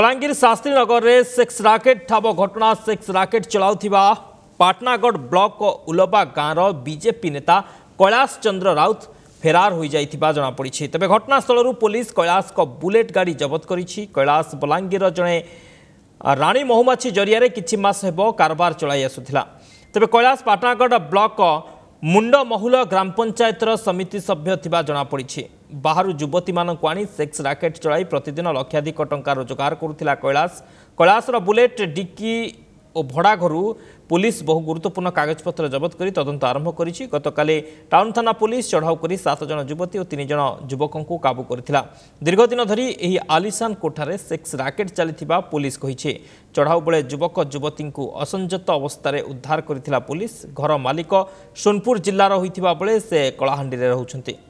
बलांगीर शास्त्री नगर में sex racket ठाब घटना सेक्स राकेट चलाउथिबा पाटनागढ़ ब्लॉक उलबा गाँवर बीजेपी नेता कैलाश चंद्र राउत फेरार हो जापड़ी तेज घटनास्थल पुलिस कैलाश को बुलेट गाड़ी जबत करी कैलाश बलांगीर जड़े राणी महुमाछी जरिया किस हो कारबार चल आसुला तेज कैलाश पाटनागढ़ ब्लक ମୁଣ୍ଡ ମହୁଲ ଗ୍ରାମ ପଞ୍ଚାୟତର ସମିତି ସଭ୍ୟ ଥିବା ଜଣାପଡ଼ିଛି ବାହାରୁ ଯୁବତୀମାନଙ୍କୁ ଆଣି ସେକ୍ସ ରାକେଟ୍ ଚଳାଇ ପ୍ରତିଦିନ ଲକ୍ଷାଧିକ ଟଙ୍କା ରୋଜଗାର କରୁଥିଲା କୈଳାସ କୈଳାସର ବୁଲେଟ୍ ଡିକି ও ভড়া পুলিশ বহু গুরুত্বপূর্ণ কাগজপত্র জবত করে তদন্ত আরম্ভ করেছে গতকাল টাউন থানা পুলিশ চড়াও করে সাত জন যুবতী ও তিন জন যুবক কাবু করেছিল দীর্ঘদিন ধরে এই আলিশান কোঠার সেক্স রাকেট চালি পুলিশ কইছে চড়াও বেড়ে যুবক যুবতী অসঞ্যত অবস্থায় উদ্ধার করে পুলিশ ঘর মালিক সোনপুর জেলার হয়ে বেড়ে সে কলাহাণ্ডি রুচার